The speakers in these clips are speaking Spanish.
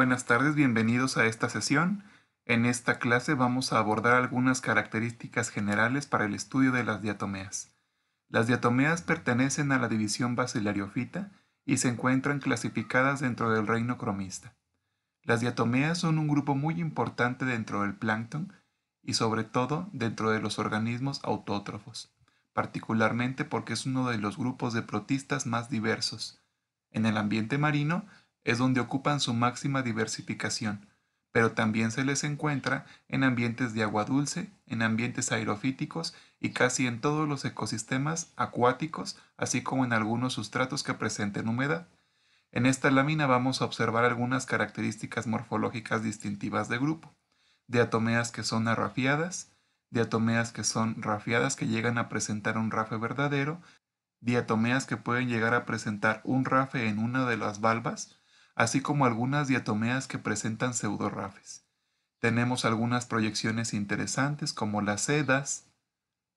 Buenas tardes, bienvenidos a esta sesión. En esta clase vamos a abordar algunas características generales para el estudio de las diatomeas. Las diatomeas pertenecen a la división basilariofita y se encuentran clasificadas dentro del reino cromista. Las diatomeas son un grupo muy importante dentro del plancton y sobre todo dentro de los organismos autótrofos, particularmente porque es uno de los grupos de protistas más diversos. En el ambiente marino, es donde ocupan su máxima diversificación, pero también se les encuentra en ambientes de agua dulce, en ambientes aerofíticos y casi en todos los ecosistemas acuáticos, así como en algunos sustratos que presenten humedad. En esta lámina vamos a observar algunas características morfológicas distintivas de grupo, diatomeas que son arrafiadas, diatomeas que son rafiadas que llegan a presentar un rafe verdadero, diatomeas que pueden llegar a presentar un rafe en una de las valvas, así como algunas diatomeas que presentan pseudorrafes. Tenemos algunas proyecciones interesantes como las sedas,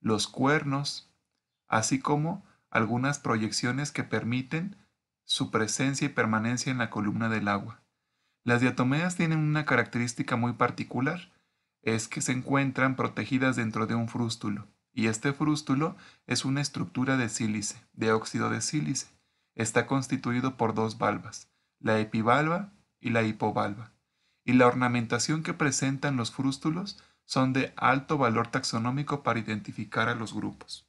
los cuernos, así como algunas proyecciones que permiten su presencia y permanencia en la columna del agua. Las diatomeas tienen una característica muy particular, es que se encuentran protegidas dentro de un frústulo, y este frústulo es una estructura de sílice, de óxido de sílice. Está constituido por dos valvas, la epivalva y la hipovalva, y la ornamentación que presentan los frústulos son de alto valor taxonómico para identificar a los grupos.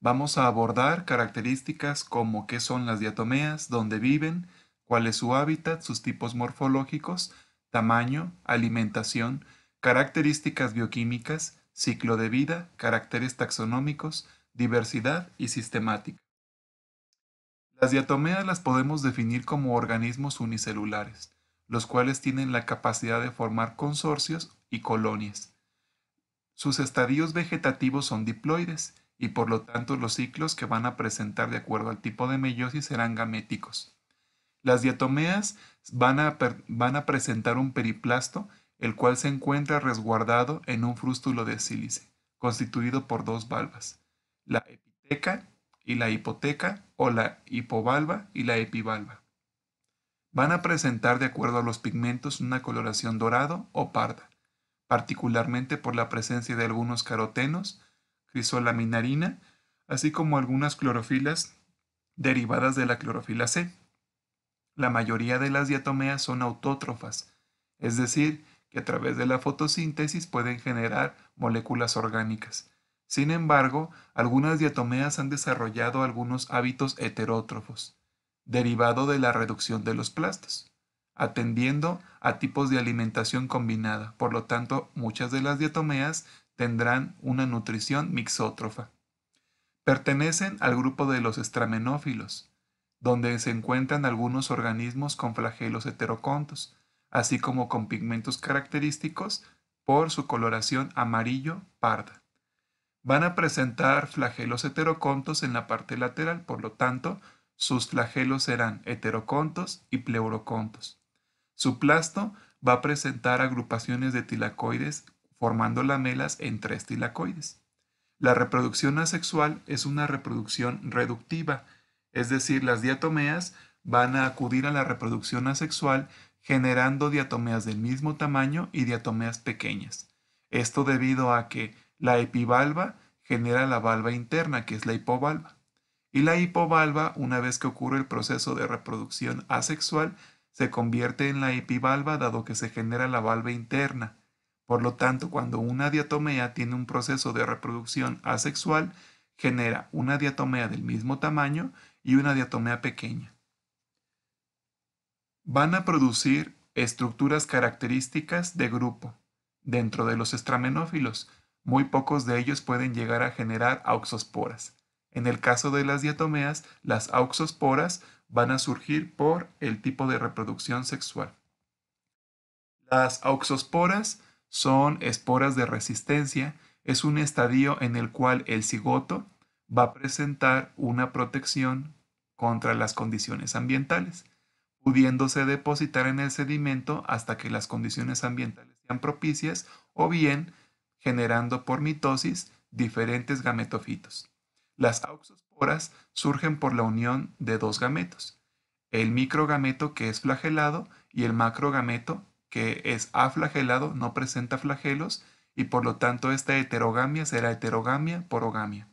Vamos a abordar características como qué son las diatomeas, dónde viven, cuál es su hábitat, sus tipos morfológicos, tamaño, alimentación, características bioquímicas, ciclo de vida, caracteres taxonómicos, diversidad y sistemática. Las diatomeas las podemos definir como organismos unicelulares, los cuales tienen la capacidad de formar consorcios y colonias. Sus estadios vegetativos son diploides y por lo tanto los ciclos que van a presentar de acuerdo al tipo de meiosis serán gaméticos. Las diatomeas van a, presentar un periplasto, el cual se encuentra resguardado en un frústulo de sílice, constituido por dos valvas, la epiteca y la hipoteca o la hipovalva y la epivalva. Van a presentar de acuerdo a los pigmentos una coloración dorado o parda, particularmente por la presencia de algunos carotenos, crisolaminarina, así como algunas clorofilas derivadas de la clorofila C. La mayoría de las diatomeas son autótrofas, es decir, que a través de la fotosíntesis pueden generar moléculas orgánicas. Sin embargo, algunas diatomeas han desarrollado algunos hábitos heterótrofos, derivado de la reducción de los plastos, atendiendo a tipos de alimentación combinada. Por lo tanto, muchas de las diatomeas tendrán una nutrición mixótrofa. Pertenecen al grupo de los estramenófilos, donde se encuentran algunos organismos con flagelos heterocontos, así como con pigmentos característicos por su coloración amarillo parda van a presentar flagelos heterocontos en la parte lateral, por lo tanto, sus flagelos serán heterocontos y pleurocontos. Su plasto va a presentar agrupaciones de tilacoides formando lamelas en tres tilacoides. La reproducción asexual es una reproducción reductiva, es decir, las diatomeas van a acudir a la reproducción asexual generando diatomeas del mismo tamaño y diatomeas pequeñas. Esto debido a que la epivalva genera la valva interna, que es la hipovalva. Y la hipovalva, una vez que ocurre el proceso de reproducción asexual, se convierte en la epivalva dado que se genera la valva interna. Por lo tanto, cuando una diatomea tiene un proceso de reproducción asexual, genera una diatomea del mismo tamaño y una diatomea pequeña. Van a producir estructuras características de grupo dentro de los estramenófilos, muy pocos de ellos pueden llegar a generar auxosporas. En el caso de las diatomeas, las auxosporas van a surgir por el tipo de reproducción sexual. Las auxosporas son esporas de resistencia, es un estadio en el cual el cigoto va a presentar una protección contra las condiciones ambientales, pudiéndose depositar en el sedimento hasta que las condiciones ambientales sean propicias o bien generando por mitosis diferentes gametofitos. Las auxosporas surgen por la unión de dos gametos, el microgameto que es flagelado y el macrogameto que es aflagelado, no presenta flagelos y por lo tanto esta heterogamia será heterogamia porogamia.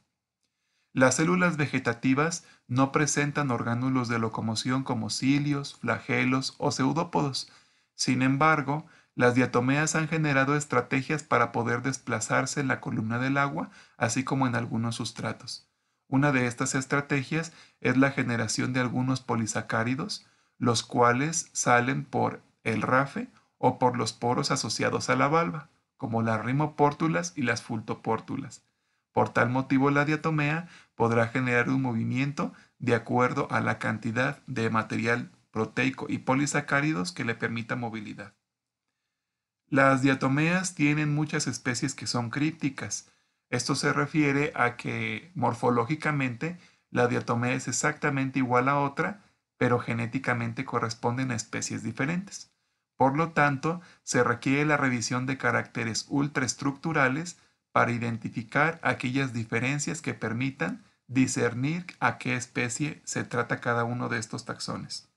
Las células vegetativas no presentan orgánulos de locomoción como cilios, flagelos o pseudópodos. Sin embargo, las diatomeas han generado estrategias para poder desplazarse en la columna del agua, así como en algunos sustratos. Una de estas estrategias es la generación de algunos polisacáridos, los cuales salen por el rafe o por los poros asociados a la valva, como las rimopórtulas y las fultopórtulas. Por tal motivo la diatomea podrá generar un movimiento de acuerdo a la cantidad de material proteico y polisacáridos que le permita movilidad. Las diatomeas tienen muchas especies que son crípticas. Esto se refiere a que morfológicamente la diatomea es exactamente igual a otra, pero genéticamente corresponden a especies diferentes. Por lo tanto, se requiere la revisión de caracteres ultraestructurales para identificar aquellas diferencias que permitan discernir a qué especie se trata cada uno de estos taxones.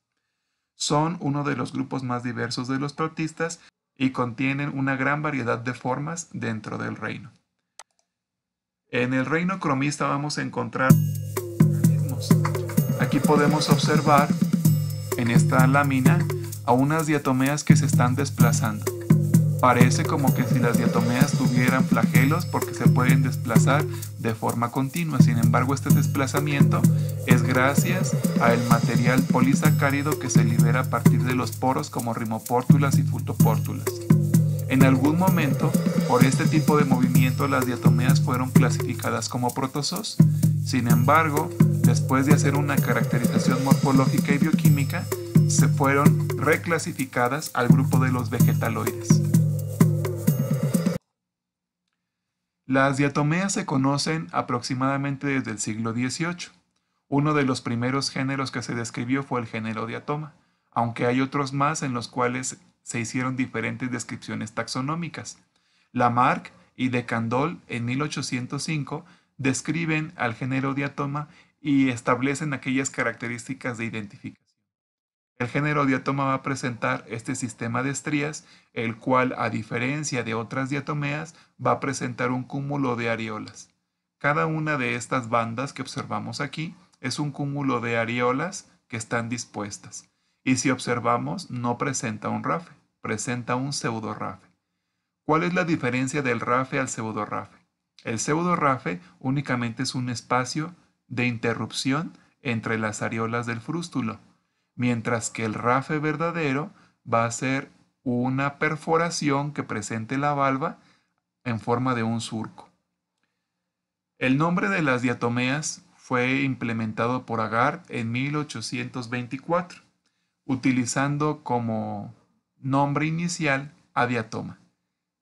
Son uno de los grupos más diversos de los protistas y contienen una gran variedad de formas dentro del reino. En el reino cromista vamos a encontrar Aquí podemos observar en esta lámina a unas diatomeas que se están desplazando. Parece como que si las diatomeas tuvieran flagelos porque se pueden desplazar de forma continua. Sin embargo, este desplazamiento es gracias al material polisacárido que se libera a partir de los poros como rimopórtulas y futopórtulas. En algún momento, por este tipo de movimiento, las diatomeas fueron clasificadas como protozoos. Sin embargo, después de hacer una caracterización morfológica y bioquímica, se fueron reclasificadas al grupo de los vegetaloides. Las diatomeas se conocen aproximadamente desde el siglo XVIII. Uno de los primeros géneros que se describió fue el género diatoma, aunque hay otros más en los cuales se hicieron diferentes descripciones taxonómicas. Lamarck y de Candol en 1805 describen al género diatoma y establecen aquellas características de identificación. El género diatoma va a presentar este sistema de estrías, el cual, a diferencia de otras diatomeas, va a presentar un cúmulo de areolas. Cada una de estas bandas que observamos aquí es un cúmulo de areolas que están dispuestas. Y si observamos, no presenta un rafe, presenta un pseudorrafe. ¿Cuál es la diferencia del rafe al pseudorrafe? El pseudorrafe únicamente es un espacio de interrupción entre las areolas del frústulo, mientras que el rafe verdadero va a ser una perforación que presente la valva en forma de un surco. El nombre de las diatomeas fue implementado por Agar en 1824, utilizando como nombre inicial a diatoma.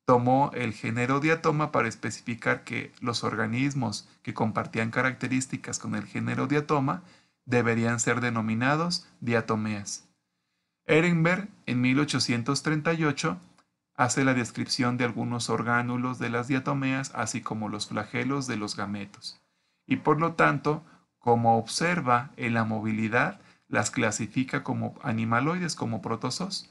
Tomó el género diatoma para especificar que los organismos que compartían características con el género diatoma deberían ser denominados diatomeas. Ehrenberg, en 1838, Hace la descripción de algunos orgánulos de las diatomeas, así como los flagelos de los gametos. Y por lo tanto, como observa en la movilidad, las clasifica como animaloides, como protozoos.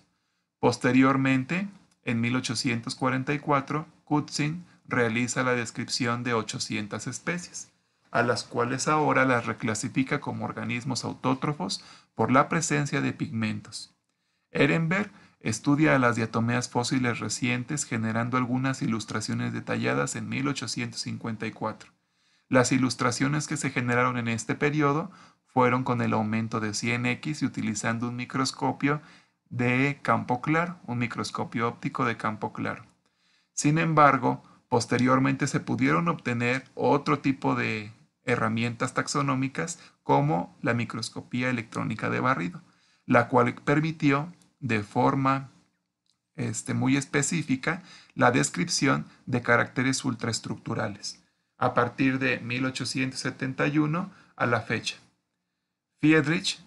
Posteriormente, en 1844, Kutzing realiza la descripción de 800 especies, a las cuales ahora las reclasifica como organismos autótrofos por la presencia de pigmentos. Ehrenberg Estudia a las diatomeas fósiles recientes generando algunas ilustraciones detalladas en 1854. Las ilustraciones que se generaron en este periodo fueron con el aumento de 100x y utilizando un microscopio de campo claro, un microscopio óptico de campo claro. Sin embargo, posteriormente se pudieron obtener otro tipo de herramientas taxonómicas como la microscopía electrónica de barrido, la cual permitió de forma este, muy específica la descripción de caracteres ultraestructurales a partir de 1871 a la fecha. Friedrich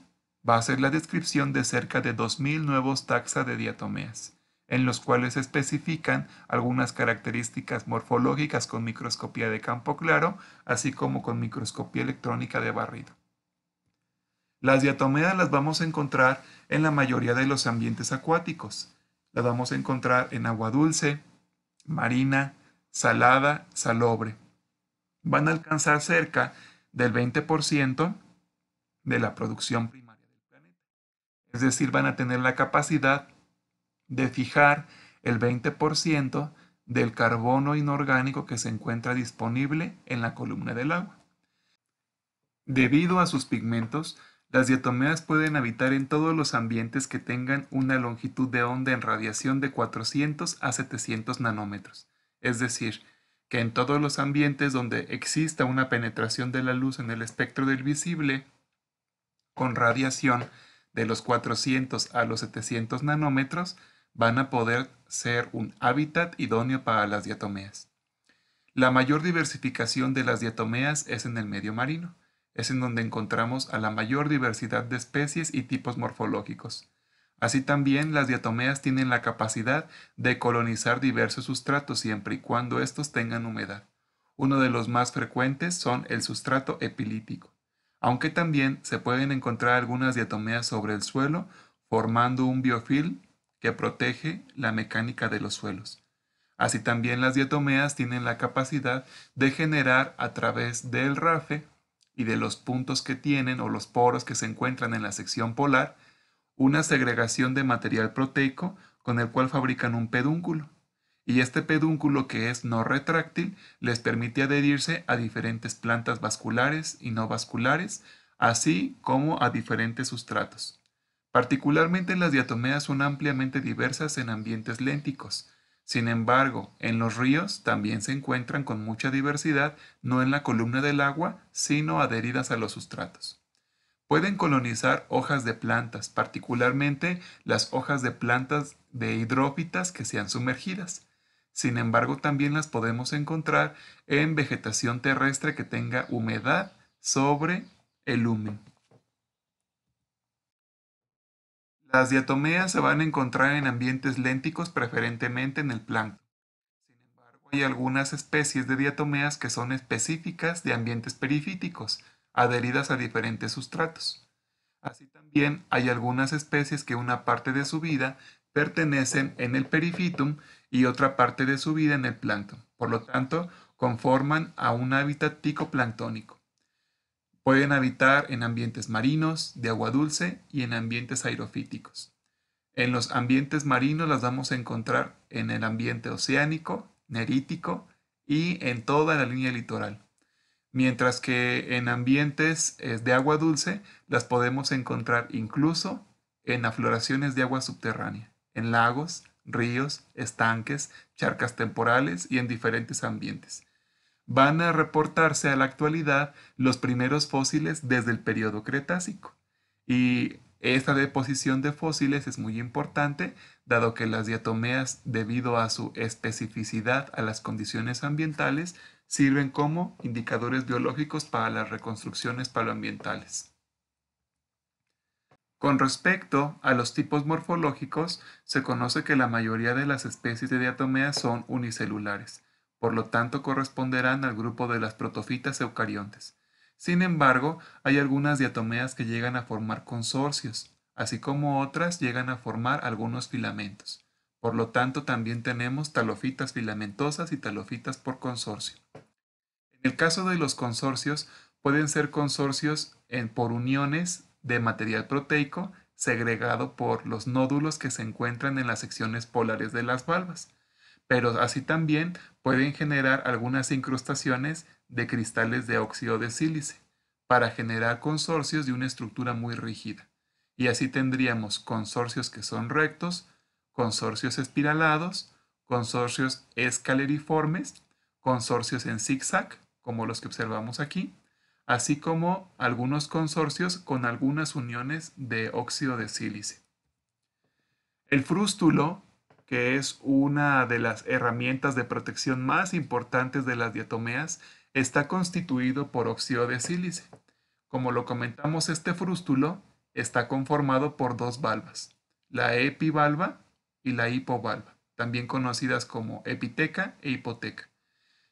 va a hacer la descripción de cerca de 2.000 nuevos taxa de diatomeas, en los cuales se especifican algunas características morfológicas con microscopía de campo claro, así como con microscopía electrónica de barrido. Las diatomeas las vamos a encontrar en la mayoría de los ambientes acuáticos. Las vamos a encontrar en agua dulce, marina, salada, salobre. Van a alcanzar cerca del 20% de la producción primaria del planeta. Es decir, van a tener la capacidad de fijar el 20% del carbono inorgánico que se encuentra disponible en la columna del agua. Debido a sus pigmentos, las diatomeas pueden habitar en todos los ambientes que tengan una longitud de onda en radiación de 400 a 700 nanómetros, es decir, que en todos los ambientes donde exista una penetración de la luz en el espectro del visible, con radiación de los 400 a los 700 nanómetros, van a poder ser un hábitat idóneo para las diatomeas. La mayor diversificación de las diatomeas es en el medio marino es en donde encontramos a la mayor diversidad de especies y tipos morfológicos. Así también las diatomeas tienen la capacidad de colonizar diversos sustratos siempre y cuando estos tengan humedad. Uno de los más frecuentes son el sustrato epilítico, aunque también se pueden encontrar algunas diatomeas sobre el suelo formando un biofil que protege la mecánica de los suelos. Así también las diatomeas tienen la capacidad de generar a través del rafe y de los puntos que tienen o los poros que se encuentran en la sección polar, una segregación de material proteico con el cual fabrican un pedúnculo. Y este pedúnculo que es no retráctil les permite adherirse a diferentes plantas vasculares y no vasculares, así como a diferentes sustratos. Particularmente las diatomeas son ampliamente diversas en ambientes lénticos, sin embargo, en los ríos también se encuentran con mucha diversidad, no en la columna del agua, sino adheridas a los sustratos. Pueden colonizar hojas de plantas, particularmente las hojas de plantas de hidrófitas que sean sumergidas. Sin embargo, también las podemos encontrar en vegetación terrestre que tenga humedad sobre el lumen. Las diatomeas se van a encontrar en ambientes lénticos, preferentemente en el plancton. Sin embargo, hay algunas especies de diatomeas que son específicas de ambientes perifíticos, adheridas a diferentes sustratos. Así también hay algunas especies que una parte de su vida pertenecen en el perifitum y otra parte de su vida en el plancton. Por lo tanto, conforman a un hábitat ticoplanctónico. Pueden habitar en ambientes marinos, de agua dulce y en ambientes aerofíticos. En los ambientes marinos las vamos a encontrar en el ambiente oceánico, nerítico y en toda la línea litoral. Mientras que en ambientes eh, de agua dulce las podemos encontrar incluso en afloraciones de agua subterránea, en lagos, ríos, estanques, charcas temporales y en diferentes ambientes van a reportarse a la actualidad los primeros fósiles desde el periodo Cretácico. Y esta deposición de fósiles es muy importante, dado que las diatomeas, debido a su especificidad a las condiciones ambientales, sirven como indicadores biológicos para las reconstrucciones paloambientales. Con respecto a los tipos morfológicos, se conoce que la mayoría de las especies de diatomeas son unicelulares, por lo tanto, corresponderán al grupo de las protofitas eucariontes. Sin embargo, hay algunas diatomeas que llegan a formar consorcios, así como otras llegan a formar algunos filamentos. Por lo tanto, también tenemos talofitas filamentosas y talofitas por consorcio. En el caso de los consorcios, pueden ser consorcios en, por uniones de material proteico segregado por los nódulos que se encuentran en las secciones polares de las valvas pero así también pueden generar algunas incrustaciones de cristales de óxido de sílice para generar consorcios de una estructura muy rígida. Y así tendríamos consorcios que son rectos, consorcios espiralados, consorcios escaleriformes, consorcios en zigzag, como los que observamos aquí, así como algunos consorcios con algunas uniones de óxido de sílice. El frústulo que es una de las herramientas de protección más importantes de las diatomeas, está constituido por óxido de sílice. Como lo comentamos, este frústulo está conformado por dos valvas, la epivalva y la hipovalva, también conocidas como epiteca e hipoteca.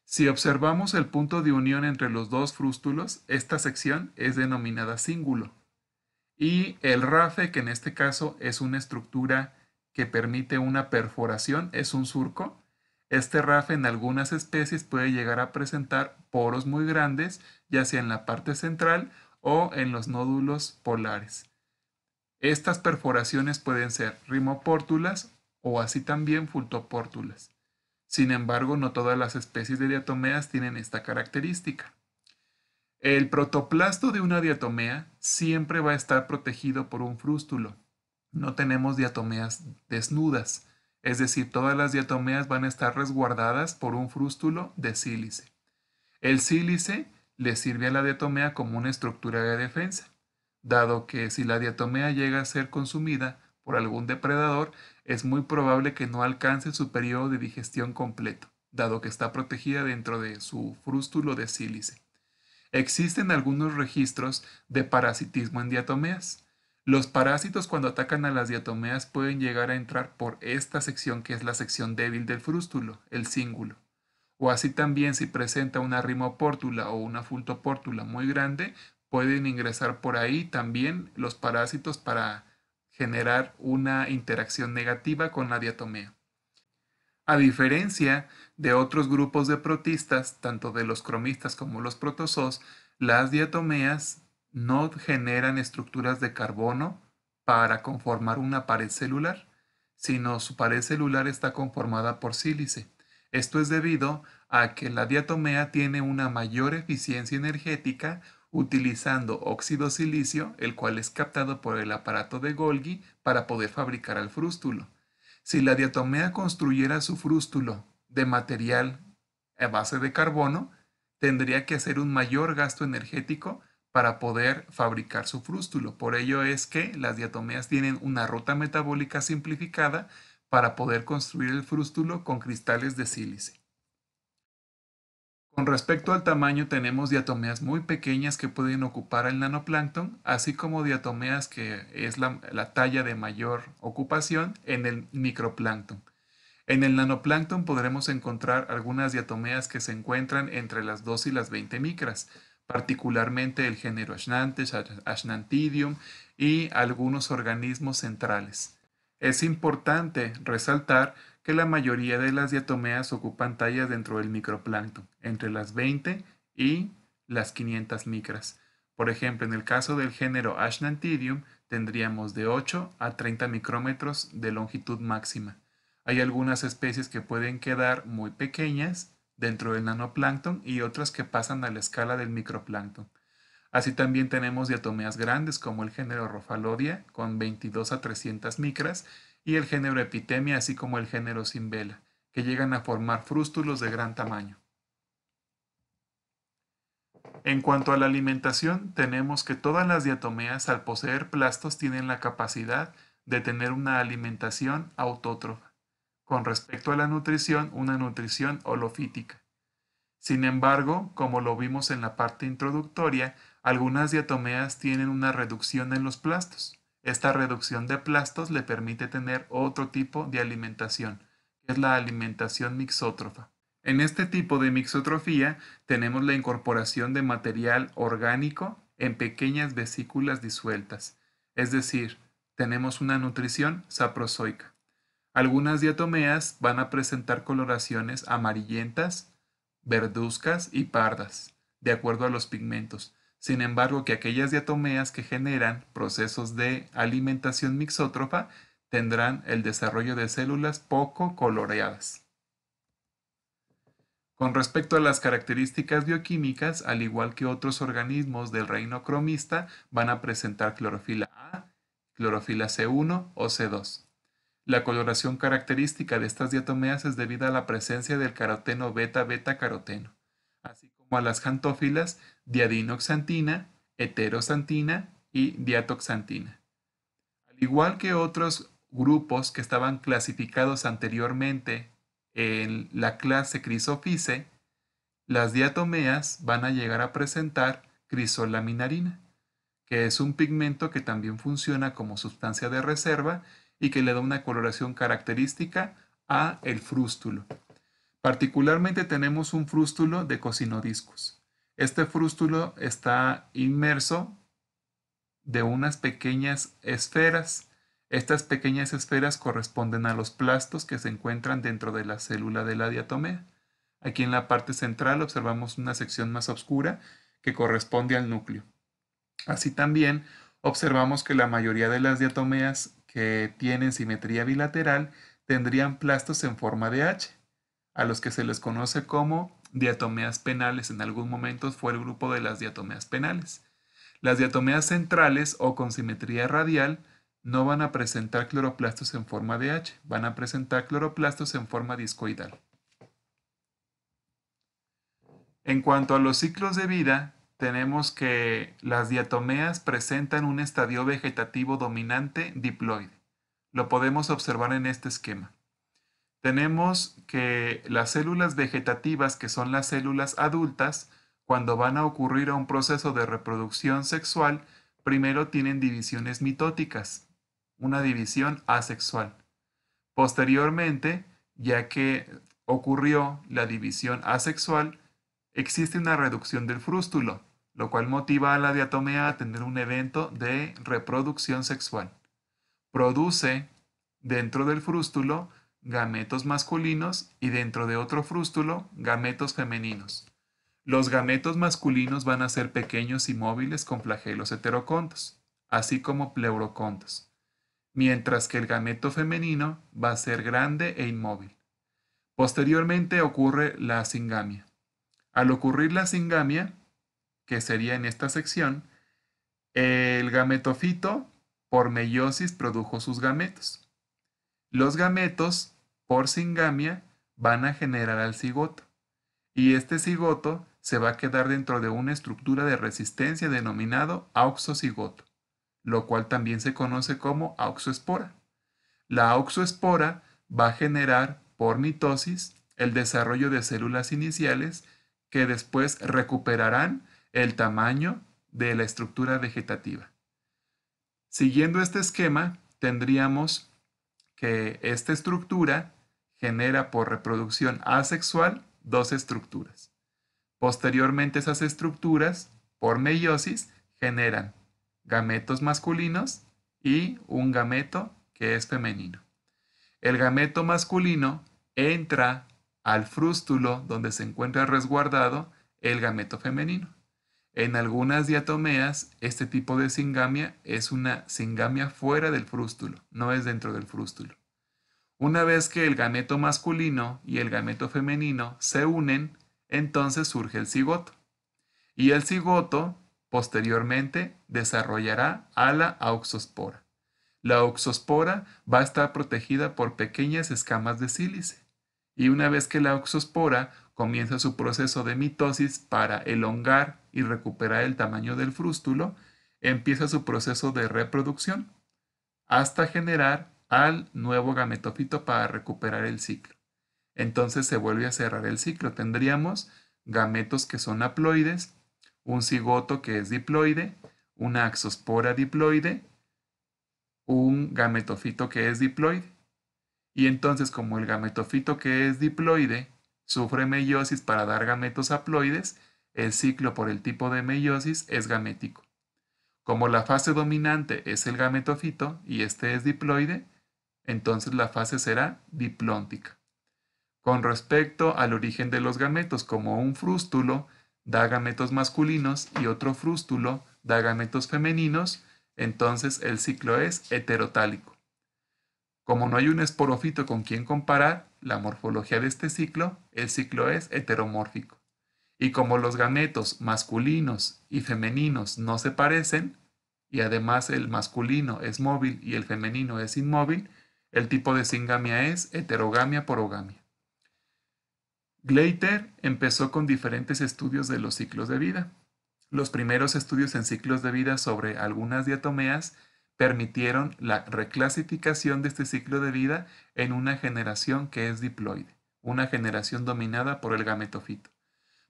Si observamos el punto de unión entre los dos frústulos, esta sección es denominada cíngulo. Y el rafe, que en este caso es una estructura que permite una perforación es un surco. Este rafe en algunas especies puede llegar a presentar poros muy grandes, ya sea en la parte central o en los nódulos polares. Estas perforaciones pueden ser rimopórtulas o así también fultopórtulas. Sin embargo, no todas las especies de diatomeas tienen esta característica. El protoplasto de una diatomea siempre va a estar protegido por un frústulo, no tenemos diatomeas desnudas, es decir, todas las diatomeas van a estar resguardadas por un frústulo de sílice. El sílice le sirve a la diatomea como una estructura de defensa, dado que si la diatomea llega a ser consumida por algún depredador, es muy probable que no alcance su periodo de digestión completo, dado que está protegida dentro de su frústulo de sílice. Existen algunos registros de parasitismo en diatomeas. Los parásitos cuando atacan a las diatomeas pueden llegar a entrar por esta sección que es la sección débil del frústulo, el cíngulo. O así también si presenta una rimopórtula o una fultopórtula muy grande, pueden ingresar por ahí también los parásitos para generar una interacción negativa con la diatomea. A diferencia de otros grupos de protistas, tanto de los cromistas como los protozoos, las diatomeas no generan estructuras de carbono para conformar una pared celular, sino su pared celular está conformada por sílice. Esto es debido a que la diatomea tiene una mayor eficiencia energética utilizando óxido silicio, el cual es captado por el aparato de Golgi para poder fabricar al frústulo. Si la diatomea construyera su frústulo de material a base de carbono, tendría que hacer un mayor gasto energético para poder fabricar su frústulo. Por ello es que las diatomeas tienen una ruta metabólica simplificada para poder construir el frústulo con cristales de sílice. Con respecto al tamaño tenemos diatomeas muy pequeñas que pueden ocupar el nanoplancton, así como diatomeas que es la, la talla de mayor ocupación en el microplancton. En el nanoplancton podremos encontrar algunas diatomeas que se encuentran entre las 2 y las 20 micras, particularmente el género Ashnantes, Ashnantidium y algunos organismos centrales. Es importante resaltar que la mayoría de las diatomeas ocupan tallas dentro del microplancton, entre las 20 y las 500 micras. Por ejemplo, en el caso del género Ashnantidium, tendríamos de 8 a 30 micrómetros de longitud máxima. Hay algunas especies que pueden quedar muy pequeñas dentro del nanoplancton y otras que pasan a la escala del microplancton. Así también tenemos diatomeas grandes como el género Rofalodia con 22 a 300 micras y el género Epitemia así como el género Cimbela, que llegan a formar frústulos de gran tamaño. En cuanto a la alimentación, tenemos que todas las diatomeas al poseer plastos tienen la capacidad de tener una alimentación autótrofa con respecto a la nutrición una nutrición holofítica. Sin embargo, como lo vimos en la parte introductoria, algunas diatomeas tienen una reducción en los plastos. Esta reducción de plastos le permite tener otro tipo de alimentación, que es la alimentación mixótrofa. En este tipo de mixotrofía tenemos la incorporación de material orgánico en pequeñas vesículas disueltas, es decir, tenemos una nutrición saprozoica. Algunas diatomeas van a presentar coloraciones amarillentas, verduzcas y pardas, de acuerdo a los pigmentos. Sin embargo, que aquellas diatomeas que generan procesos de alimentación mixótrofa tendrán el desarrollo de células poco coloreadas. Con respecto a las características bioquímicas, al igual que otros organismos del reino cromista, van a presentar clorofila A, clorofila C1 o C2. La coloración característica de estas diatomeas es debida a la presencia del caroteno beta-beta-caroteno, así como a las jantófilas diadinoxantina, heteroxantina y diatoxantina. Al igual que otros grupos que estaban clasificados anteriormente en la clase crisofice, las diatomeas van a llegar a presentar crisolaminarina, que es un pigmento que también funciona como sustancia de reserva y que le da una coloración característica a el frústulo. Particularmente tenemos un frústulo de cocinodiscus. Este frústulo está inmerso de unas pequeñas esferas. Estas pequeñas esferas corresponden a los plastos que se encuentran dentro de la célula de la diatomea. Aquí en la parte central observamos una sección más oscura que corresponde al núcleo. Así también observamos que la mayoría de las diatomeas que tienen simetría bilateral tendrían plastos en forma de H, a los que se les conoce como diatomeas penales. En algún momento fue el grupo de las diatomeas penales. Las diatomeas centrales o con simetría radial no van a presentar cloroplastos en forma de H, van a presentar cloroplastos en forma discoidal. En cuanto a los ciclos de vida, tenemos que las diatomeas presentan un estadio vegetativo dominante diploide. Lo podemos observar en este esquema. Tenemos que las células vegetativas, que son las células adultas, cuando van a ocurrir a un proceso de reproducción sexual, primero tienen divisiones mitóticas, una división asexual. Posteriormente, ya que ocurrió la división asexual, existe una reducción del frústulo, lo cual motiva a la diatomea a tener un evento de reproducción sexual. Produce dentro del frústulo gametos masculinos y dentro de otro frústulo gametos femeninos. Los gametos masculinos van a ser pequeños y móviles con flagelos heterocontos, así como pleurocontos, mientras que el gameto femenino va a ser grande e inmóvil. Posteriormente ocurre la singamia. Al ocurrir la singamia, que sería en esta sección, el gametofito por meiosis produjo sus gametos. Los gametos por singamia van a generar al cigoto. Y este cigoto se va a quedar dentro de una estructura de resistencia denominado auxocigoto, lo cual también se conoce como auxoespora. La auxoespora va a generar por mitosis el desarrollo de células iniciales que después recuperarán el tamaño de la estructura vegetativa. Siguiendo este esquema, tendríamos que esta estructura genera por reproducción asexual dos estructuras. Posteriormente esas estructuras, por meiosis, generan gametos masculinos y un gameto que es femenino. El gameto masculino entra al frústulo donde se encuentra resguardado el gameto femenino. En algunas diatomeas, este tipo de singamia es una singamia fuera del frústulo, no es dentro del frústulo. Una vez que el gameto masculino y el gameto femenino se unen, entonces surge el cigoto. Y el cigoto, posteriormente, desarrollará a la auxospora. La auxospora va a estar protegida por pequeñas escamas de sílice. Y una vez que la auxospora comienza su proceso de mitosis para elongar y recuperar el tamaño del frústulo, empieza su proceso de reproducción hasta generar al nuevo gametofito para recuperar el ciclo. Entonces se vuelve a cerrar el ciclo. Tendríamos gametos que son haploides, un cigoto que es diploide, una axospora diploide, un gametofito que es diploide. Y entonces como el gametofito que es diploide Sufre meiosis para dar gametos haploides, el ciclo por el tipo de meiosis es gamético. Como la fase dominante es el gametofito y este es diploide, entonces la fase será diplóntica. Con respecto al origen de los gametos, como un frústulo da gametos masculinos y otro frústulo da gametos femeninos, entonces el ciclo es heterotálico. Como no hay un esporofito con quien comparar, la morfología de este ciclo, el ciclo es heteromórfico. Y como los gametos masculinos y femeninos no se parecen, y además el masculino es móvil y el femenino es inmóvil, el tipo de singamia es heterogamia porogamia. Glater empezó con diferentes estudios de los ciclos de vida. Los primeros estudios en ciclos de vida sobre algunas diatomeas permitieron la reclasificación de este ciclo de vida en una generación que es diploide, una generación dominada por el gametofito.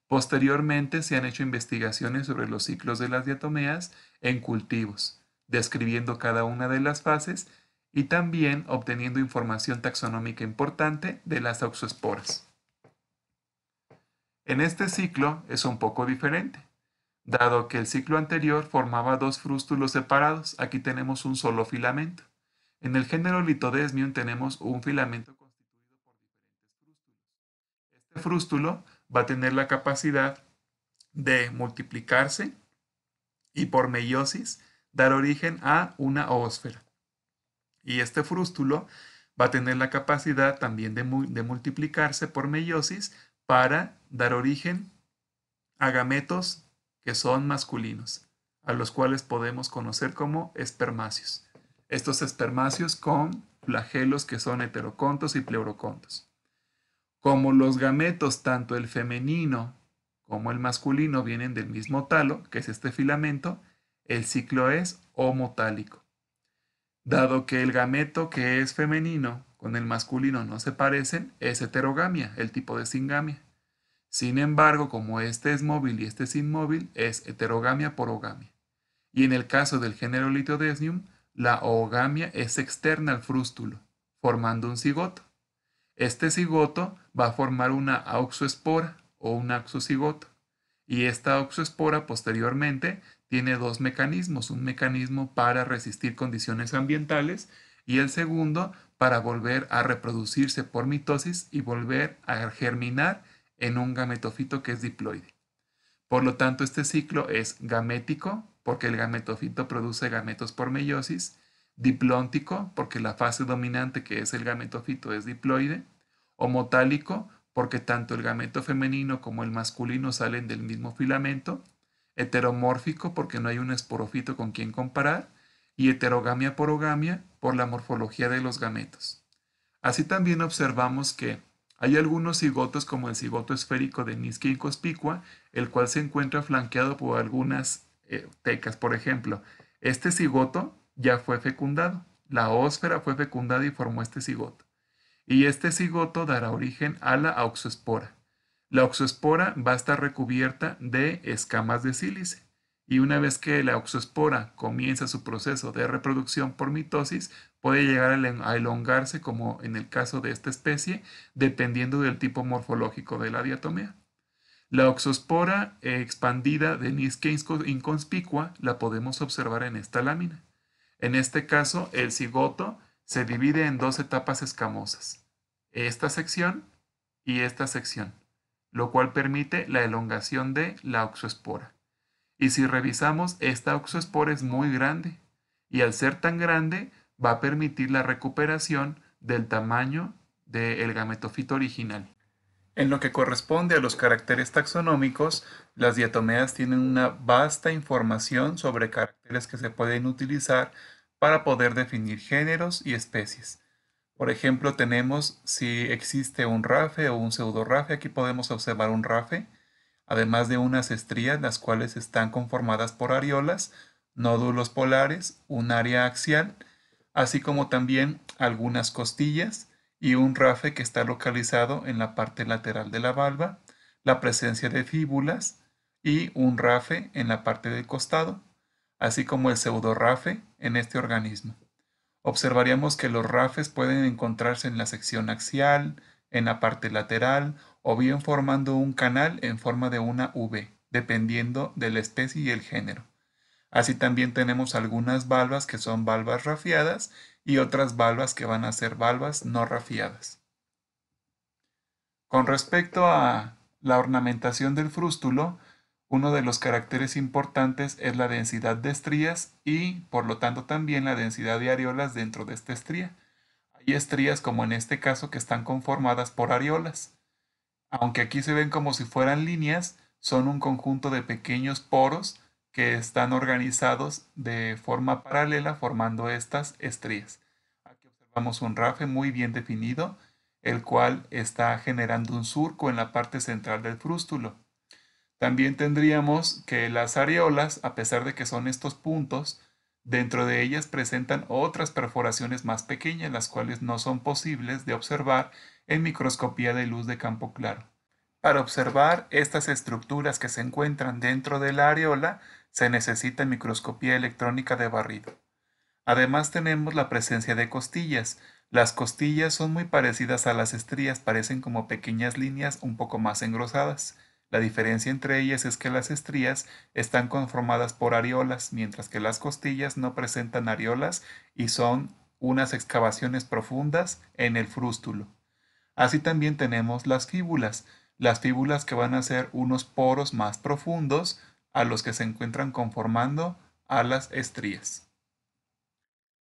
Posteriormente se han hecho investigaciones sobre los ciclos de las diatomeas en cultivos, describiendo cada una de las fases y también obteniendo información taxonómica importante de las auxosporas. En este ciclo es un poco diferente. Dado que el ciclo anterior formaba dos frústulos separados, aquí tenemos un solo filamento. En el género litodesmium tenemos un filamento constituido por diferentes frústulos. Este frústulo va a tener la capacidad de multiplicarse y por meiosis dar origen a una ósfera. Y este frústulo va a tener la capacidad también de multiplicarse por meiosis para dar origen a gametos que son masculinos, a los cuales podemos conocer como espermacios. Estos espermacios con flagelos que son heterocontos y pleurocontos. Como los gametos, tanto el femenino como el masculino vienen del mismo talo, que es este filamento, el ciclo es homotálico. Dado que el gameto que es femenino con el masculino no se parecen, es heterogamia, el tipo de singamia. Sin embargo, como este es móvil y este es inmóvil, es heterogamia por ogamia. Y en el caso del género litodesmium la oogamia es externa al frústulo, formando un cigoto. Este cigoto va a formar una auxoespora o un axocigoto. Y esta auxoespora posteriormente tiene dos mecanismos, un mecanismo para resistir condiciones ambientales y el segundo para volver a reproducirse por mitosis y volver a germinar en un gametofito que es diploide. Por lo tanto, este ciclo es gamético, porque el gametofito produce gametos por meiosis, diplóntico, porque la fase dominante que es el gametofito es diploide, homotálico, porque tanto el gameto femenino como el masculino salen del mismo filamento, heteromórfico, porque no hay un esporofito con quien comparar, y heterogamia porogamia, por la morfología de los gametos. Así también observamos que hay algunos cigotos como el cigoto esférico de y Cospicua, el cual se encuentra flanqueado por algunas eh, tecas, por ejemplo. Este cigoto ya fue fecundado. La ósfera fue fecundada y formó este cigoto. Y este cigoto dará origen a la auxospora. La auxospora va a estar recubierta de escamas de sílice. Y una vez que la auxospora comienza su proceso de reproducción por mitosis, puede llegar a elongarse, como en el caso de esta especie, dependiendo del tipo morfológico de la diatomea. La oxospora expandida de Nisque inconspicua la podemos observar en esta lámina. En este caso, el cigoto se divide en dos etapas escamosas, esta sección y esta sección, lo cual permite la elongación de la oxospora. Y si revisamos, esta oxospora es muy grande, y al ser tan grande, va a permitir la recuperación del tamaño del gametofito original. En lo que corresponde a los caracteres taxonómicos, las diatomeas tienen una vasta información sobre caracteres que se pueden utilizar para poder definir géneros y especies. Por ejemplo, tenemos si existe un rafe o un pseudorafe. Aquí podemos observar un rafe, además de unas estrías, las cuales están conformadas por areolas, nódulos polares, un área axial así como también algunas costillas y un rafe que está localizado en la parte lateral de la valva, la presencia de fíbulas y un rafe en la parte del costado, así como el pseudorrafe en este organismo. Observaríamos que los rafes pueden encontrarse en la sección axial, en la parte lateral o bien formando un canal en forma de una V, dependiendo de la especie y el género. Así también tenemos algunas valvas que son valvas rafiadas y otras valvas que van a ser valvas no rafiadas. Con respecto a la ornamentación del frústulo, uno de los caracteres importantes es la densidad de estrías y, por lo tanto, también la densidad de areolas dentro de esta estría. Hay estrías, como en este caso, que están conformadas por areolas. Aunque aquí se ven como si fueran líneas, son un conjunto de pequeños poros que están organizados de forma paralela formando estas estrías. Aquí observamos un rafe muy bien definido, el cual está generando un surco en la parte central del frústulo. También tendríamos que las areolas, a pesar de que son estos puntos, dentro de ellas presentan otras perforaciones más pequeñas, las cuales no son posibles de observar en microscopía de luz de campo claro. Para observar estas estructuras que se encuentran dentro de la areola, se necesita microscopía electrónica de barrido. Además tenemos la presencia de costillas. Las costillas son muy parecidas a las estrías, parecen como pequeñas líneas un poco más engrosadas. La diferencia entre ellas es que las estrías están conformadas por areolas, mientras que las costillas no presentan areolas y son unas excavaciones profundas en el frústulo. Así también tenemos las fíbulas las fíbulas que van a ser unos poros más profundos a los que se encuentran conformando a las estrías.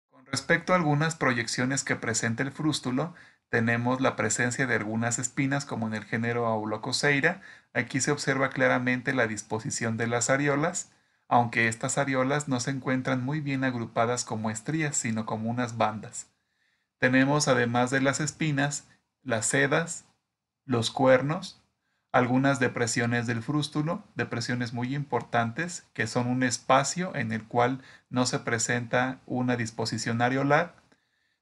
Con respecto a algunas proyecciones que presenta el frústulo, tenemos la presencia de algunas espinas como en el género Aulocoseira. Aquí se observa claramente la disposición de las areolas, aunque estas areolas no se encuentran muy bien agrupadas como estrías, sino como unas bandas. Tenemos además de las espinas, las sedas, los cuernos, algunas depresiones del frústulo, depresiones muy importantes, que son un espacio en el cual no se presenta una disposición areolar.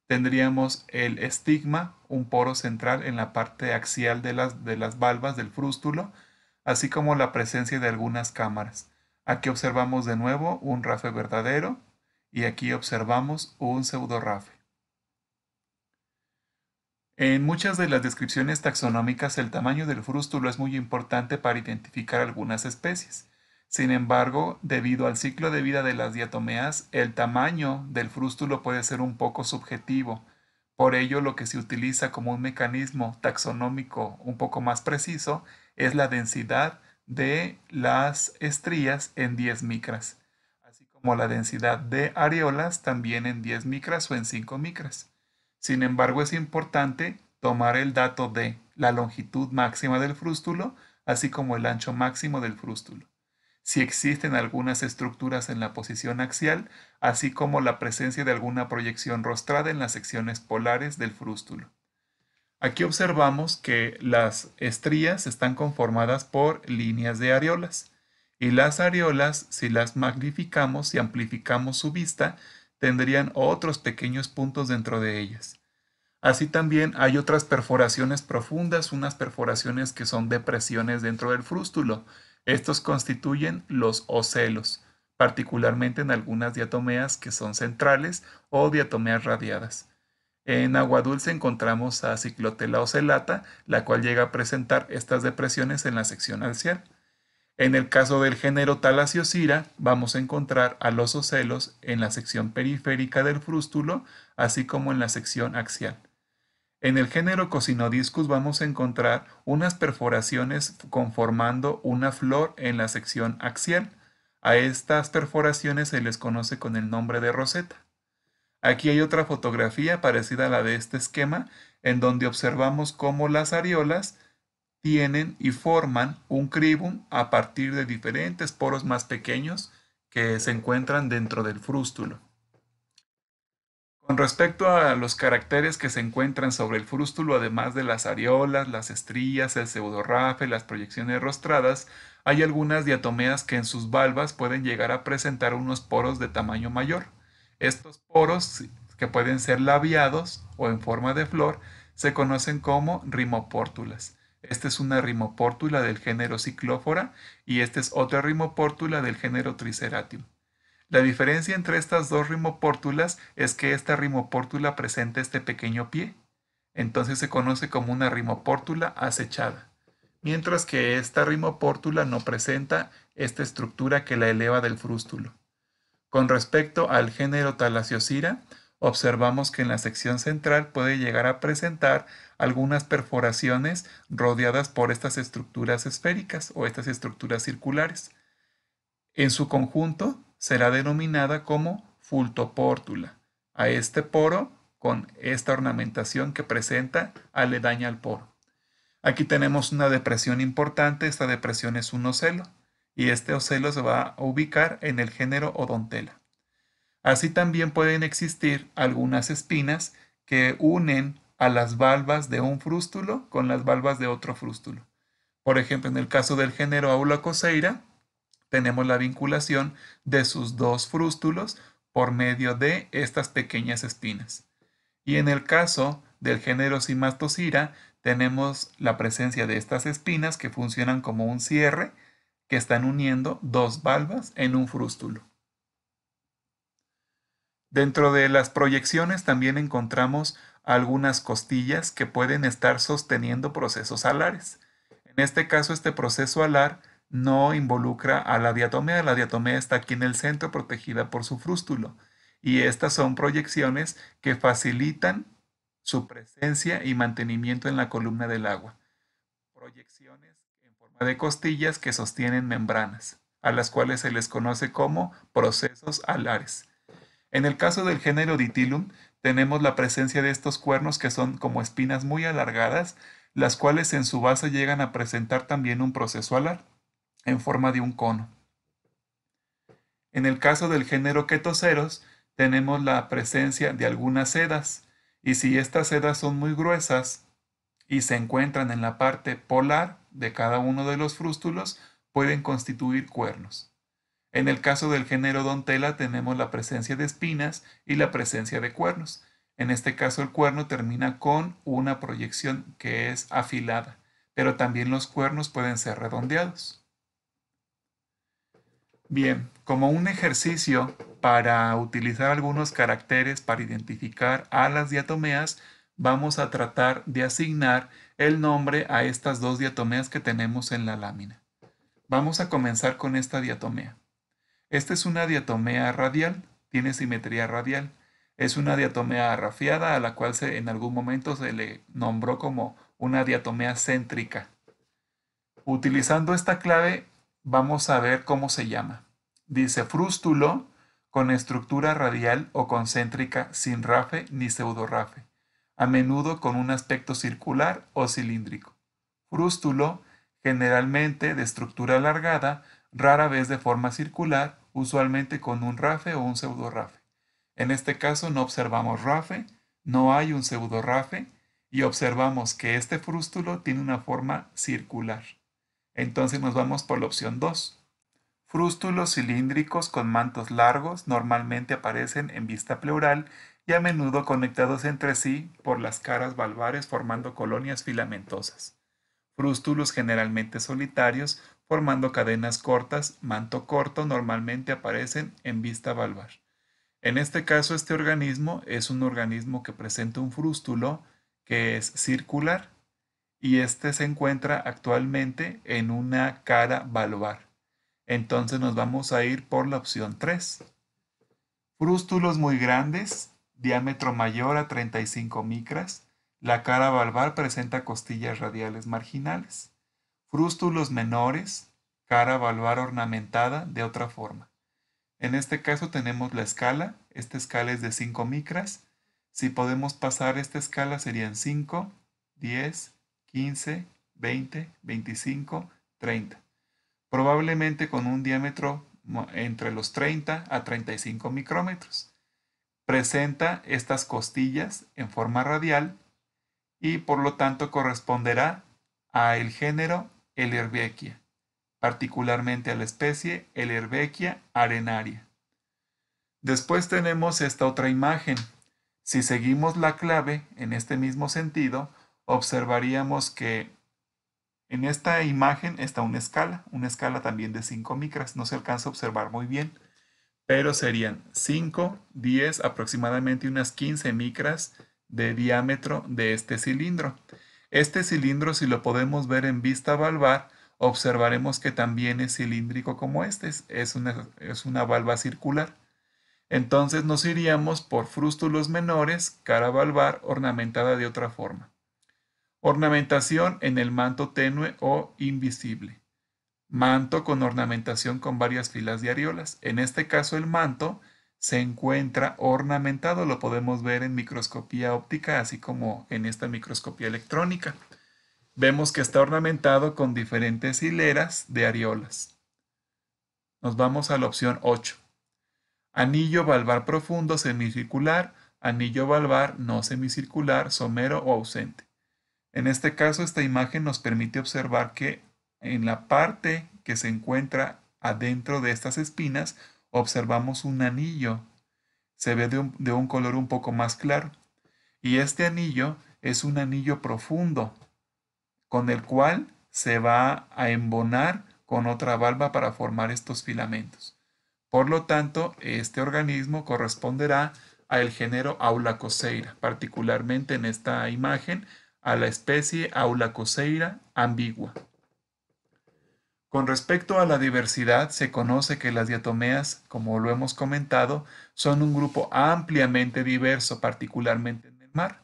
Tendríamos el estigma, un poro central en la parte axial de las, de las valvas del frústulo, así como la presencia de algunas cámaras. Aquí observamos de nuevo un rafe verdadero y aquí observamos un pseudorafe. En muchas de las descripciones taxonómicas el tamaño del frústulo es muy importante para identificar algunas especies. Sin embargo, debido al ciclo de vida de las diatomeas, el tamaño del frústulo puede ser un poco subjetivo. Por ello, lo que se utiliza como un mecanismo taxonómico un poco más preciso es la densidad de las estrías en 10 micras, así como la densidad de areolas también en 10 micras o en 5 micras. Sin embargo, es importante tomar el dato de la longitud máxima del frústulo, así como el ancho máximo del frústulo. Si existen algunas estructuras en la posición axial, así como la presencia de alguna proyección rostrada en las secciones polares del frústulo. Aquí observamos que las estrías están conformadas por líneas de areolas y las areolas, si las magnificamos y amplificamos su vista, tendrían otros pequeños puntos dentro de ellas. Así también hay otras perforaciones profundas, unas perforaciones que son depresiones dentro del frústulo. Estos constituyen los ocelos, particularmente en algunas diatomeas que son centrales o diatomeas radiadas. En agua dulce encontramos a ciclotela ocelata, la cual llega a presentar estas depresiones en la sección alcial. En el caso del género Thalassiosira, vamos a encontrar a los ocelos en la sección periférica del frústulo, así como en la sección axial. En el género Cocinodiscus vamos a encontrar unas perforaciones conformando una flor en la sección axial. A estas perforaciones se les conoce con el nombre de roseta. Aquí hay otra fotografía parecida a la de este esquema, en donde observamos cómo las areolas tienen y forman un cribum a partir de diferentes poros más pequeños que se encuentran dentro del frústulo. Con respecto a los caracteres que se encuentran sobre el frústulo, además de las areolas, las estrías, el pseudorrafe, las proyecciones rostradas, hay algunas diatomeas que en sus valvas pueden llegar a presentar unos poros de tamaño mayor. Estos poros, que pueden ser labiados o en forma de flor, se conocen como rimopórtulas esta es una rimopórtula del género ciclófora y esta es otra rimopórtula del género Triceratium. La diferencia entre estas dos rimopórtulas es que esta rimopórtula presenta este pequeño pie, entonces se conoce como una rimopórtula acechada, mientras que esta rimopórtula no presenta esta estructura que la eleva del frústulo. Con respecto al género Thalaciosira, observamos que en la sección central puede llegar a presentar algunas perforaciones rodeadas por estas estructuras esféricas o estas estructuras circulares. En su conjunto será denominada como fultopórtula, a este poro con esta ornamentación que presenta aledaña al poro. Aquí tenemos una depresión importante, esta depresión es un ocelo, y este ocelo se va a ubicar en el género Odontela. Así también pueden existir algunas espinas que unen a las valvas de un frústulo con las valvas de otro frústulo. Por ejemplo, en el caso del género Aulacoseira, tenemos la vinculación de sus dos frústulos por medio de estas pequeñas espinas. Y en el caso del género simastosira tenemos la presencia de estas espinas que funcionan como un cierre que están uniendo dos valvas en un frústulo. Dentro de las proyecciones también encontramos algunas costillas que pueden estar sosteniendo procesos alares. En este caso, este proceso alar no involucra a la diatomea. La diatomea está aquí en el centro protegida por su frústulo. Y estas son proyecciones que facilitan su presencia y mantenimiento en la columna del agua. Proyecciones en forma de costillas que sostienen membranas, a las cuales se les conoce como procesos alares. En el caso del género Ditylum, tenemos la presencia de estos cuernos que son como espinas muy alargadas, las cuales en su base llegan a presentar también un proceso alar en forma de un cono. En el caso del género Ketoceros, tenemos la presencia de algunas sedas, y si estas sedas son muy gruesas y se encuentran en la parte polar de cada uno de los frústulos, pueden constituir cuernos. En el caso del género Dontela tenemos la presencia de espinas y la presencia de cuernos. En este caso el cuerno termina con una proyección que es afilada, pero también los cuernos pueden ser redondeados. Bien, como un ejercicio para utilizar algunos caracteres para identificar a las diatomeas, vamos a tratar de asignar el nombre a estas dos diatomeas que tenemos en la lámina. Vamos a comenzar con esta diatomea. Esta es una diatomea radial, tiene simetría radial. Es una diatomea rafiada a la cual en algún momento se le nombró como una diatomea céntrica. Utilizando esta clave vamos a ver cómo se llama. Dice frústulo con estructura radial o concéntrica sin rafe ni pseudorrafe, a menudo con un aspecto circular o cilíndrico. Frústulo generalmente de estructura alargada, rara vez de forma circular usualmente con un rafe o un pseudorafe. En este caso no observamos rafe, no hay un pseudorrafe y observamos que este frústulo tiene una forma circular. Entonces nos vamos por la opción 2. Frústulos cilíndricos con mantos largos normalmente aparecen en vista pleural y a menudo conectados entre sí por las caras valvares formando colonias filamentosas. Frústulos generalmente solitarios formando cadenas cortas, manto corto, normalmente aparecen en vista valvar. En este caso, este organismo es un organismo que presenta un frústulo que es circular y este se encuentra actualmente en una cara valvar. Entonces nos vamos a ir por la opción 3. Frústulos muy grandes, diámetro mayor a 35 micras. La cara valvar presenta costillas radiales marginales. Crústulos menores, cara evaluar ornamentada de otra forma. En este caso tenemos la escala, esta escala es de 5 micras. Si podemos pasar esta escala serían 5, 10, 15, 20, 25, 30. Probablemente con un diámetro entre los 30 a 35 micrómetros. Presenta estas costillas en forma radial y por lo tanto corresponderá a el género herbequia particularmente a la especie el herbequia arenaria. Después tenemos esta otra imagen. Si seguimos la clave en este mismo sentido, observaríamos que en esta imagen está una escala, una escala también de 5 micras, no se alcanza a observar muy bien, pero serían 5, 10, aproximadamente unas 15 micras de diámetro de este cilindro. Este cilindro, si lo podemos ver en vista valvar, observaremos que también es cilíndrico como este, es una, es una valva circular. Entonces nos iríamos por frústulos menores, cara valvar ornamentada de otra forma. Ornamentación en el manto tenue o invisible. Manto con ornamentación con varias filas de areolas. En este caso el manto se encuentra ornamentado, lo podemos ver en microscopía óptica, así como en esta microscopía electrónica. Vemos que está ornamentado con diferentes hileras de areolas. Nos vamos a la opción 8. Anillo valvar profundo semicircular, anillo valvar no semicircular, somero o ausente. En este caso, esta imagen nos permite observar que en la parte que se encuentra adentro de estas espinas observamos un anillo. Se ve de un, color un poco más claro. Y este anillo es un anillo profundo, con el cual se va a embonar con otra valva para formar estos filamentos. Por lo tanto, este organismo corresponderá al género Aulacoseira, particularmente en esta imagen a la especie Aulacoseira ambigua. Con respecto a la diversidad, se conoce que las diatomeas, como lo hemos comentado, son un grupo ampliamente diverso, particularmente en el mar,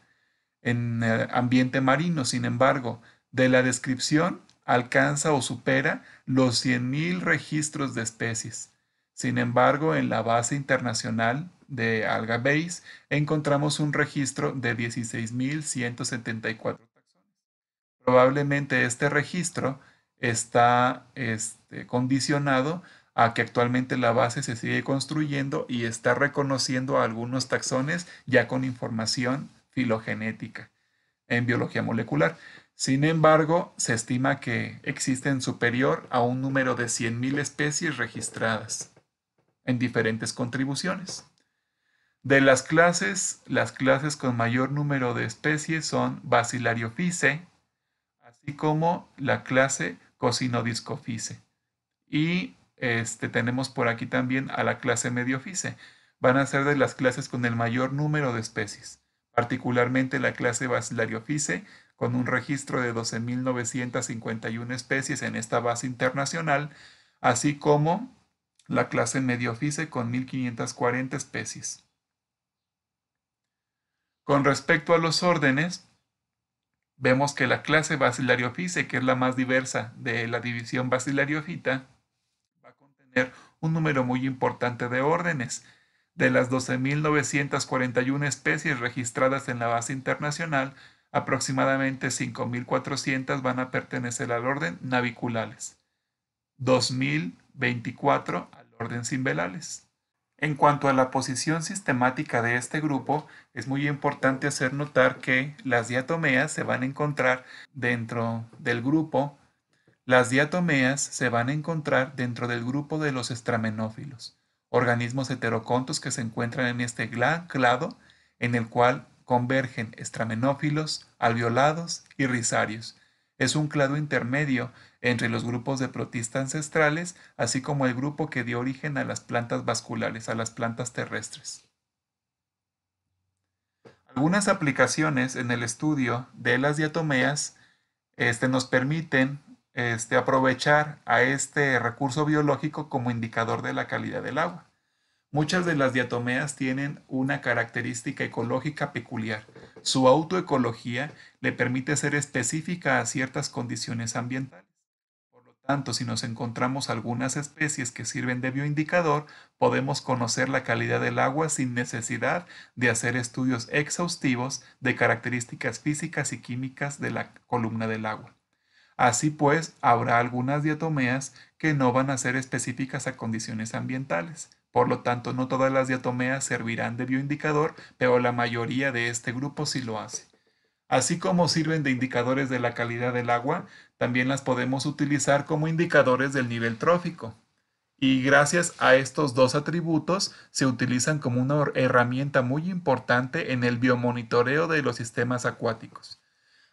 en el eh, ambiente marino. Sin embargo, de la descripción alcanza o supera los 100.000 registros de especies. Sin embargo, en la base internacional de Alga encontramos un registro de 16.174 taxones. Probablemente este registro está este, condicionado a que actualmente la base se sigue construyendo y está reconociendo algunos taxones ya con información filogenética en biología molecular. Sin embargo, se estima que existen superior a un número de 100.000 especies registradas en diferentes contribuciones. De las clases, las clases con mayor número de especies son Bacillariophyce, así como la clase Cosino Y este, tenemos por aquí también a la clase Mediofice. Van a ser de las clases con el mayor número de especies, particularmente la clase Basilariofice, con un registro de 12.951 especies en esta base internacional, así como la clase Mediofice con 1.540 especies. Con respecto a los órdenes, vemos que la clase Basilariofice, que es la más diversa de la división basilariofita, va a contener un número muy importante de órdenes. De las 12.941 especies registradas en la base internacional, aproximadamente 5.400 van a pertenecer al orden naviculales, 2.024 al orden cimbelales. En cuanto a la posición sistemática de este grupo, es muy importante hacer notar que las diatomeas se van a encontrar dentro del grupo, las diatomeas se van a encontrar dentro del grupo de los estramenófilos, organismos heterocontos que se encuentran en este clado en el cual convergen estramenófilos, alveolados y risarios, es un clado intermedio entre los grupos de protistas ancestrales, así como el grupo que dio origen a las plantas vasculares, a las plantas terrestres. Algunas aplicaciones en el estudio de las diatomeas este, nos permiten este, aprovechar a este recurso biológico como indicador de la calidad del agua. Muchas de las diatomeas tienen una característica ecológica peculiar. Su autoecología le permite ser específica a ciertas condiciones ambientales. Por lo tanto, si nos encontramos algunas especies que sirven de bioindicador, podemos conocer la calidad del agua sin necesidad de hacer estudios exhaustivos de características físicas y químicas de la columna del agua. Así pues, habrá algunas diatomeas que no van a ser específicas a condiciones ambientales por lo tanto, no todas las diatomeas servirán de bioindicador, pero la mayoría de este grupo sí lo hace. Así como sirven de indicadores de la calidad del agua, también las podemos utilizar como indicadores del nivel trófico. Y gracias a estos dos atributos se utilizan como una herramienta muy importante en el biomonitoreo de los sistemas acuáticos.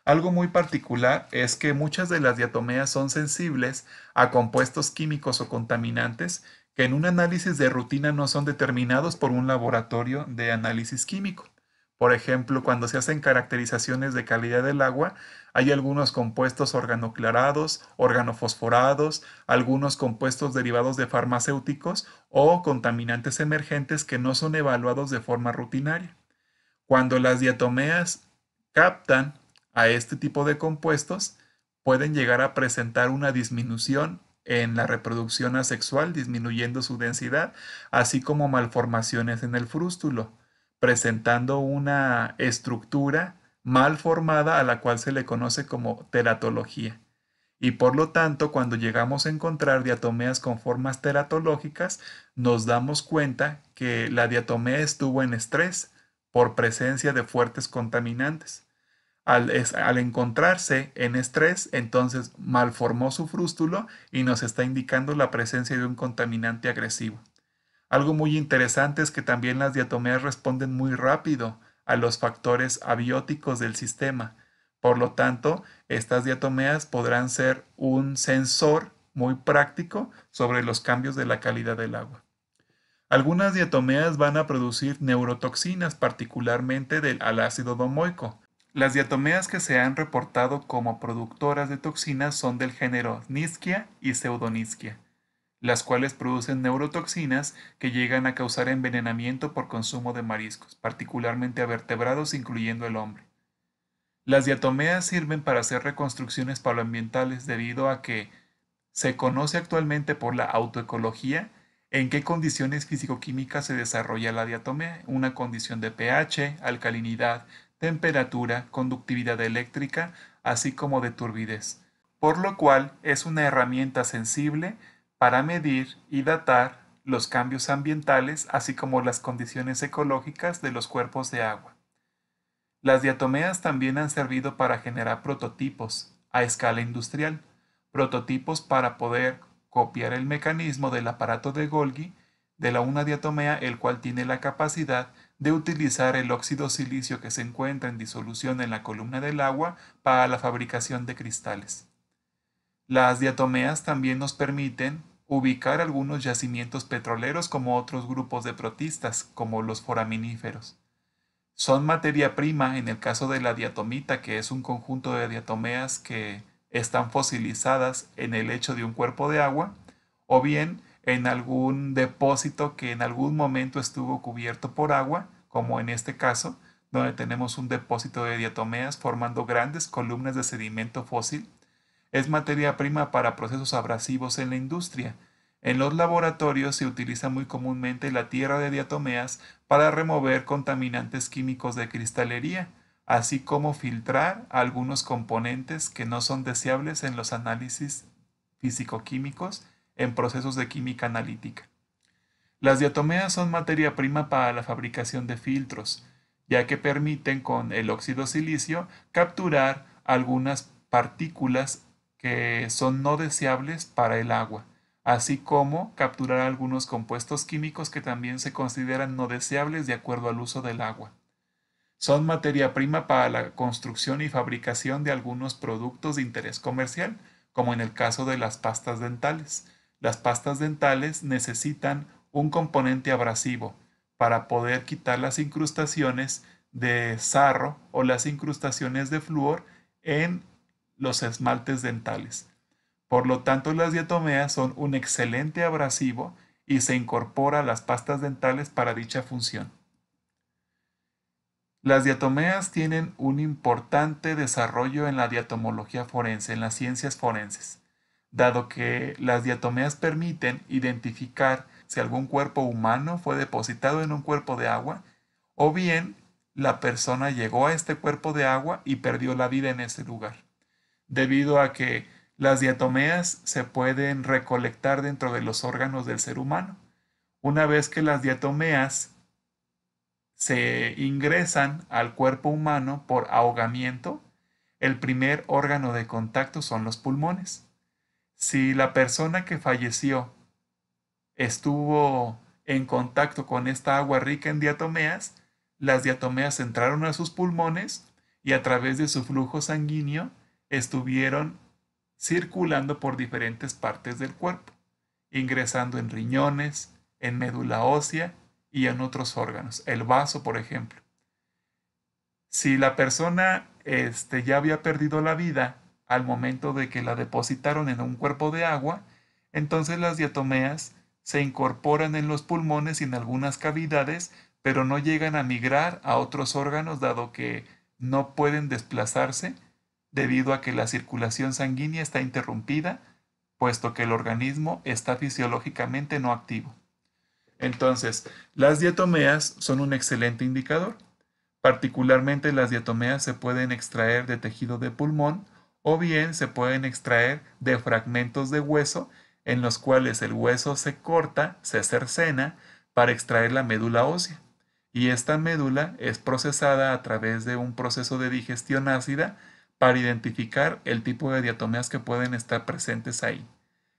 Algo muy particular es que muchas de las diatomeas son sensibles a compuestos químicos o contaminantes que en un análisis de rutina no son determinados por un laboratorio de análisis químico. Por ejemplo, cuando se hacen caracterizaciones de calidad del agua, hay algunos compuestos organoclarados, organofosforados, algunos compuestos derivados de farmacéuticos o contaminantes emergentes que no son evaluados de forma rutinaria. Cuando las diatomeas captan a este tipo de compuestos, pueden llegar a presentar una disminución en la reproducción asexual, disminuyendo su densidad, así como malformaciones en el frústulo, presentando una estructura mal formada a la cual se le conoce como teratología. Y por lo tanto, cuando llegamos a encontrar diatomeas con formas teratológicas, nos damos cuenta que la diatomea estuvo en estrés por presencia de fuertes contaminantes al, encontrarse en estrés, entonces malformó su frústulo y nos está indicando la presencia de un contaminante agresivo. Algo muy interesante es que también las diatomeas responden muy rápido a los factores abióticos del sistema. Por lo tanto, estas diatomeas podrán ser un sensor muy práctico sobre los cambios de la calidad del agua. Algunas diatomeas van a producir neurotoxinas, particularmente del al ácido domoico, las diatomeas que se han reportado como productoras de toxinas son del género Nisquia y Pseudonisquia, las cuales producen neurotoxinas que llegan a causar envenenamiento por consumo de mariscos, particularmente a vertebrados incluyendo el hombre. Las diatomeas sirven para hacer reconstrucciones paloambientales debido a que se conoce actualmente por la autoecología en qué condiciones fisicoquímicas se desarrolla la diatomea, una condición de pH, alcalinidad, temperatura, conductividad eléctrica, así como de turbidez, por lo cual es una herramienta sensible para medir y datar los cambios ambientales, así como las condiciones ecológicas de los cuerpos de agua. Las diatomeas también han servido para generar prototipos a escala industrial, prototipos para poder copiar el mecanismo del aparato de Golgi de la una diatomea, el cual tiene la capacidad de de utilizar el óxido silicio que se encuentra en disolución en la columna del agua para la fabricación de cristales. Las diatomeas también nos permiten ubicar algunos yacimientos petroleros como otros grupos de protistas, como los foraminíferos. Son materia prima en el caso de la diatomita, que es un conjunto de diatomeas que están fosilizadas en el lecho de un cuerpo de agua, o bien en algún depósito que en algún momento estuvo cubierto por agua, como en este caso, donde tenemos un depósito de diatomeas formando grandes columnas de sedimento fósil, es materia prima para procesos abrasivos en la industria. En los laboratorios se utiliza muy comúnmente la tierra de diatomeas para remover contaminantes químicos de cristalería, así como filtrar algunos componentes que no son deseables en los análisis físico-químicos en procesos de química analítica. Las diatomeas son materia prima para la fabricación de filtros, ya que permiten con el óxido silicio capturar algunas partículas que son no deseables para el agua, así como capturar algunos compuestos químicos que también se consideran no deseables de acuerdo al uso del agua. Son materia prima para la construcción y fabricación de algunos productos de interés comercial, como en el caso de las pastas dentales, las pastas dentales necesitan un componente abrasivo para poder quitar las incrustaciones de sarro o las incrustaciones de flúor en los esmaltes dentales. Por lo tanto, las diatomeas son un excelente abrasivo y se incorpora a las pastas dentales para dicha función. Las diatomeas tienen un importante desarrollo en la diatomología forense, en las ciencias forenses dado que las diatomeas permiten identificar si algún cuerpo humano fue depositado en un cuerpo de agua o bien la persona llegó a este cuerpo de agua y perdió la vida en ese lugar. Debido a que las diatomeas se pueden recolectar dentro de los órganos del ser humano. Una vez que las diatomeas se ingresan al cuerpo humano por ahogamiento, el primer órgano de contacto son los pulmones si la persona que falleció estuvo en contacto con esta agua rica en diatomeas, las diatomeas entraron a sus pulmones y a través de su flujo sanguíneo estuvieron circulando por diferentes partes del cuerpo, ingresando en riñones, en médula ósea y en otros órganos, el vaso, por ejemplo. Si la persona este, ya había perdido la vida al momento de que la depositaron en un cuerpo de agua, entonces las diatomeas se incorporan en los pulmones y en algunas cavidades, pero no llegan a migrar a otros órganos dado que no pueden desplazarse debido a que la circulación sanguínea está interrumpida, puesto que el organismo está fisiológicamente no activo. Entonces, las diatomeas son un excelente indicador. Particularmente las diatomeas se pueden extraer de tejido de pulmón, o bien se pueden extraer de fragmentos de hueso en los cuales el hueso se corta, se cercena, para extraer la médula ósea. Y esta médula es procesada a través de un proceso de digestión ácida para identificar el tipo de diatomeas que pueden estar presentes ahí.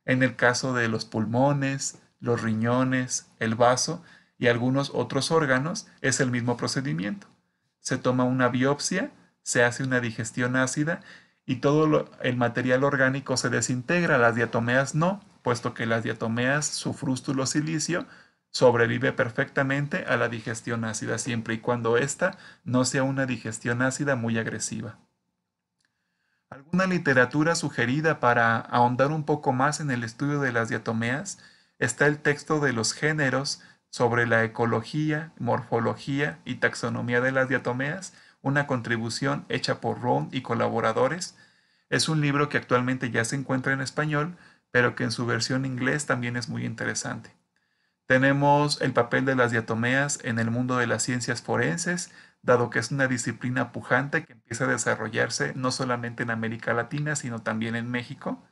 En el caso de los pulmones, los riñones, el vaso y algunos otros órganos, es el mismo procedimiento. Se toma una biopsia, se hace una digestión ácida y todo el material orgánico se desintegra, las diatomeas no, puesto que las diatomeas, su frústulo silicio, sobrevive perfectamente a la digestión ácida siempre y cuando ésta no sea una digestión ácida muy agresiva. Alguna literatura sugerida para ahondar un poco más en el estudio de las diatomeas está el texto de los géneros sobre la ecología, morfología y taxonomía de las diatomeas, una contribución hecha por Ron y colaboradores. Es un libro que actualmente ya se encuentra en español, pero que en su versión inglés también es muy interesante. Tenemos el papel de las diatomeas en el mundo de las ciencias forenses, dado que es una disciplina pujante que empieza a desarrollarse no solamente en América Latina, sino también en México,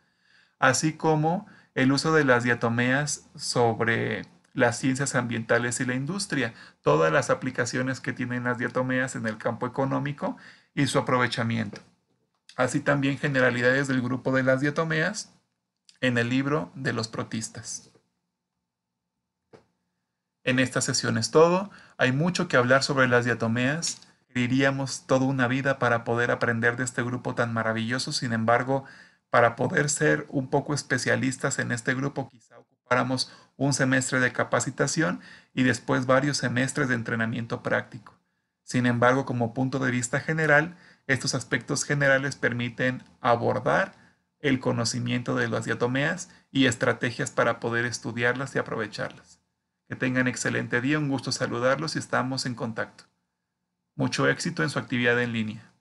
así como el uso de las diatomeas sobre las ciencias ambientales y la industria, todas las aplicaciones que tienen las diatomeas en el campo económico y su aprovechamiento. Así también generalidades del grupo de las diatomeas en el libro de los protistas. En esta sesión es todo. Hay mucho que hablar sobre las diatomeas. Diríamos toda una vida para poder aprender de este grupo tan maravilloso. Sin embargo, para poder ser un poco especialistas en este grupo, Paramos un semestre de capacitación y después varios semestres de entrenamiento práctico. Sin embargo, como punto de vista general, estos aspectos generales permiten abordar el conocimiento de las diatomeas y estrategias para poder estudiarlas y aprovecharlas. Que tengan excelente día, un gusto saludarlos y estamos en contacto. Mucho éxito en su actividad en línea.